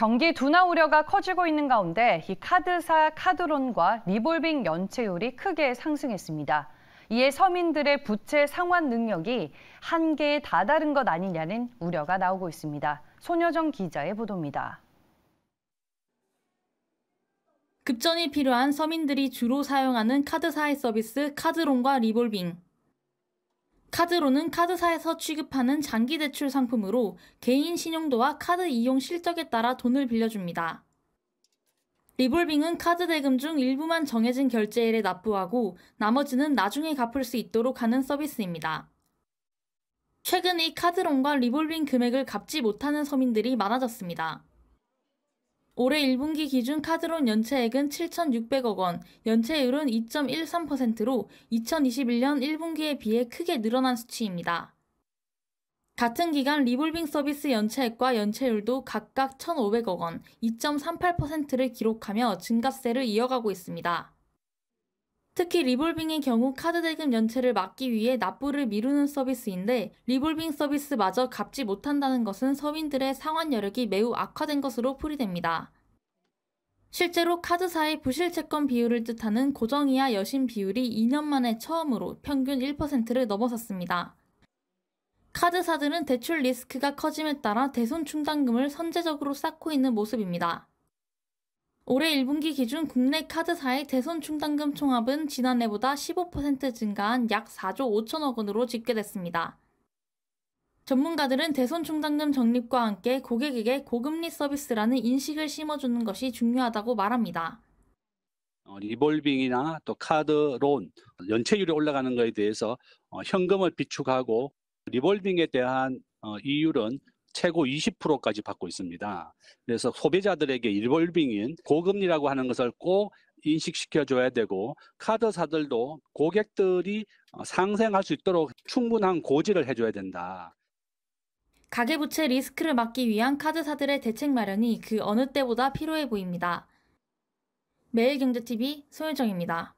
경기 둔화 우려가 커지고 있는 가운데 이 카드사 카드론과 리볼빙 연체율이 크게 상승했습니다. 이에 서민들의 부채 상환 능력이 한계에 다다른 것 아니냐는 우려가 나오고 있습니다. 손여정 기자의 보도입니다. 급전이 필요한 서민들이 주로 사용하는 카드사의 서비스 카드론과 리볼빙. 카드론은 카드사에서 취급하는 장기 대출 상품으로 개인 신용도와 카드 이용 실적에 따라 돈을 빌려줍니다. 리볼빙은 카드 대금 중 일부만 정해진 결제일에 납부하고 나머지는 나중에 갚을 수 있도록 하는 서비스입니다. 최근 이 카드론과 리볼빙 금액을 갚지 못하는 서민들이 많아졌습니다. 올해 1분기 기준 카드론 연체액은 7,600억 원, 연체율은 2.13%로 2021년 1분기에 비해 크게 늘어난 수치입니다. 같은 기간 리볼빙 서비스 연체액과 연체율도 각각 1,500억 원, 2.38%를 기록하며 증가세를 이어가고 있습니다. 특히 리볼빙의 경우 카드 대금 연체를 막기 위해 납부를 미루는 서비스인데 리볼빙 서비스마저 갚지 못한다는 것은 서민들의 상환 여력이 매우 악화된 것으로 풀이됩니다. 실제로 카드사의 부실채권 비율을 뜻하는 고정이하 여신 비율이 2년 만에 처음으로 평균 1%를 넘어섰습니다. 카드사들은 대출 리스크가 커짐에 따라 대손 충당금을 선제적으로 쌓고 있는 모습입니다. 올해 1분기 기준 국내 카드사의 대손 충당금 총합은 지난해보다 15% 증가한 약 4조 5천억 원으로 집계됐습니다. 전문가들은 대손 충당금 적립과 함께 고객에게 고금리 서비스라는 인식을 심어주는 것이 중요하다고 말합니다. 어, 리볼빙이나 또 카드론, 연체율이 올라가는 것에 대해서 어, 현금을 비축하고 리볼빙에 대한 어, 이율은 최고 20%까지 받고 있습니다. 그래서 소비자들에게 일벌빙인 고금리라고 하는 것을 꼭 인식시켜줘야 되고 카드사들도 고객들이 어, 상생할 수 있도록 충분한 고지를 해줘야 된다. 가계부채 리스크를 막기 위한 카드사들의 대책 마련이 그 어느 때보다 필요해 보입니다. 매일경제TV 소유정입니다